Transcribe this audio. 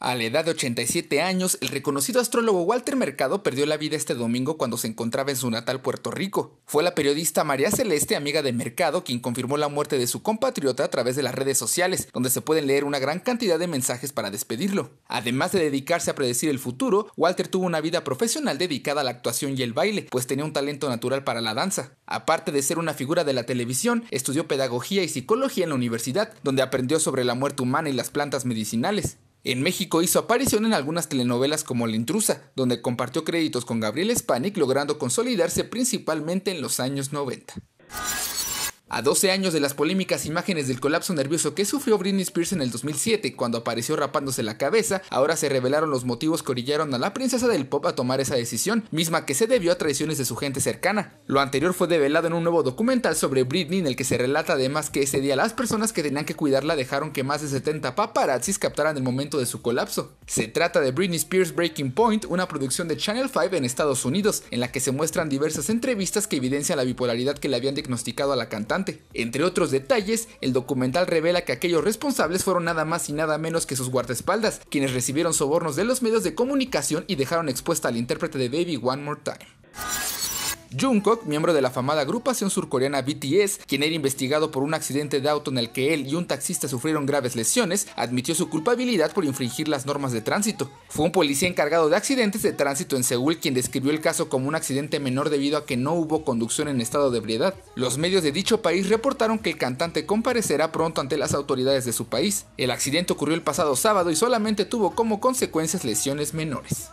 A la edad de 87 años, el reconocido astrólogo Walter Mercado perdió la vida este domingo cuando se encontraba en su natal Puerto Rico. Fue la periodista María Celeste, amiga de Mercado, quien confirmó la muerte de su compatriota a través de las redes sociales, donde se pueden leer una gran cantidad de mensajes para despedirlo. Además de dedicarse a predecir el futuro, Walter tuvo una vida profesional dedicada a la actuación y el baile, pues tenía un talento natural para la danza. Aparte de ser una figura de la televisión, estudió pedagogía y psicología en la universidad, donde aprendió sobre la muerte humana y las plantas medicinales. En México hizo aparición en algunas telenovelas como La Intrusa, donde compartió créditos con Gabriel Spanik, logrando consolidarse principalmente en los años 90. A 12 años de las polémicas imágenes del colapso nervioso que sufrió Britney Spears en el 2007 cuando apareció rapándose la cabeza, ahora se revelaron los motivos que orillaron a la princesa del pop a tomar esa decisión, misma que se debió a traiciones de su gente cercana. Lo anterior fue develado en un nuevo documental sobre Britney en el que se relata además que ese día las personas que tenían que cuidarla dejaron que más de 70 paparazzis captaran el momento de su colapso. Se trata de Britney Spears Breaking Point, una producción de Channel 5 en Estados Unidos, en la que se muestran diversas entrevistas que evidencian la bipolaridad que le habían diagnosticado a la cantante entre otros detalles, el documental revela que aquellos responsables fueron nada más y nada menos que sus guardaespaldas, quienes recibieron sobornos de los medios de comunicación y dejaron expuesta al intérprete de Baby One More Time. Jungkook, miembro de la famosa agrupación surcoreana BTS, quien era investigado por un accidente de auto en el que él y un taxista sufrieron graves lesiones, admitió su culpabilidad por infringir las normas de tránsito. Fue un policía encargado de accidentes de tránsito en Seúl quien describió el caso como un accidente menor debido a que no hubo conducción en estado de ebriedad. Los medios de dicho país reportaron que el cantante comparecerá pronto ante las autoridades de su país. El accidente ocurrió el pasado sábado y solamente tuvo como consecuencias lesiones menores.